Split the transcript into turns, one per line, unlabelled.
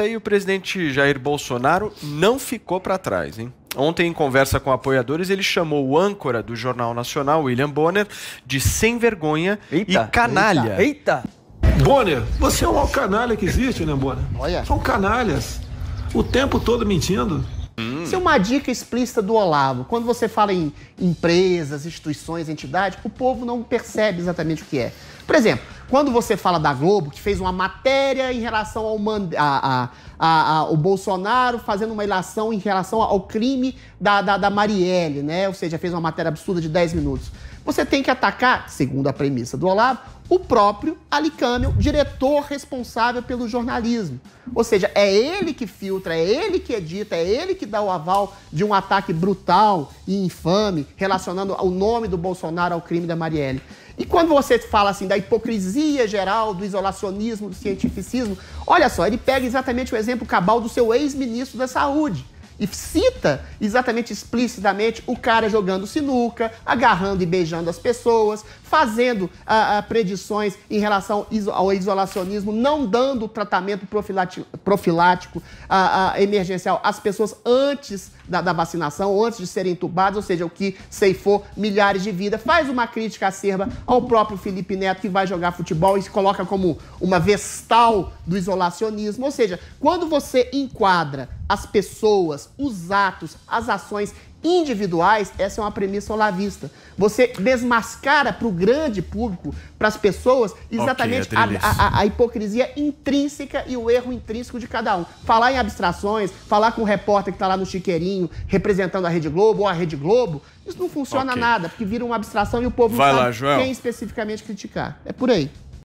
aí o presidente Jair Bolsonaro não ficou para trás, hein? Ontem, em conversa com apoiadores, ele chamou o âncora do Jornal Nacional, William Bonner, de sem vergonha eita, e canalha. Eita, eita! Bonner, você é o maior canalha que existe, William né, Bonner. Olha. São canalhas. O tempo todo mentindo. Hum. Isso é uma dica explícita do Olavo. Quando você fala em empresas, instituições, entidades, o povo não percebe exatamente o que é. Por exemplo, quando você fala da Globo, que fez uma matéria em relação ao a, a, a, o Bolsonaro fazendo uma ilação em relação ao crime da, da, da Marielle, né? Ou seja, fez uma matéria absurda de 10 minutos. Você tem que atacar, segundo a premissa do Olavo, o próprio Alicâmio, diretor responsável pelo jornalismo. Ou seja, é ele que filtra, é ele que edita, é ele que dá o aval de um ataque brutal e infame relacionando o nome do Bolsonaro ao crime da Marielle. E quando você fala assim da hipocrisia geral, do isolacionismo, do cientificismo, olha só, ele pega exatamente o exemplo cabal do seu ex-ministro da Saúde e cita exatamente explicitamente o cara jogando sinuca, agarrando e beijando as pessoas, fazendo ah, ah, predições em relação ao isolacionismo, não dando tratamento profilático, ah, ah, emergencial às pessoas antes da, da, vacinação, antes de serem entubadas, ou seja, o que ceifou milhares de vidas. Faz uma crítica acerba ao próprio Felipe Neto, que vai jogar futebol e se coloca como uma vestal do isolacionismo. Ou seja, quando você enquadra as pessoas, os atos, as ações individuais, essa é uma premissa olavista. Você desmascara para o grande público, para as pessoas, exatamente okay, a, a, a, hipocrisia intrínseca e o erro intrínseco de cada um. Falar em abstrações, falar com o repórter que está lá no chiqueirinho, representando a Rede Globo ou a Rede Globo, isso não funciona okay. nada, porque vira uma abstração e o povo Vai não sabe lá, quem especificamente criticar. É por aí.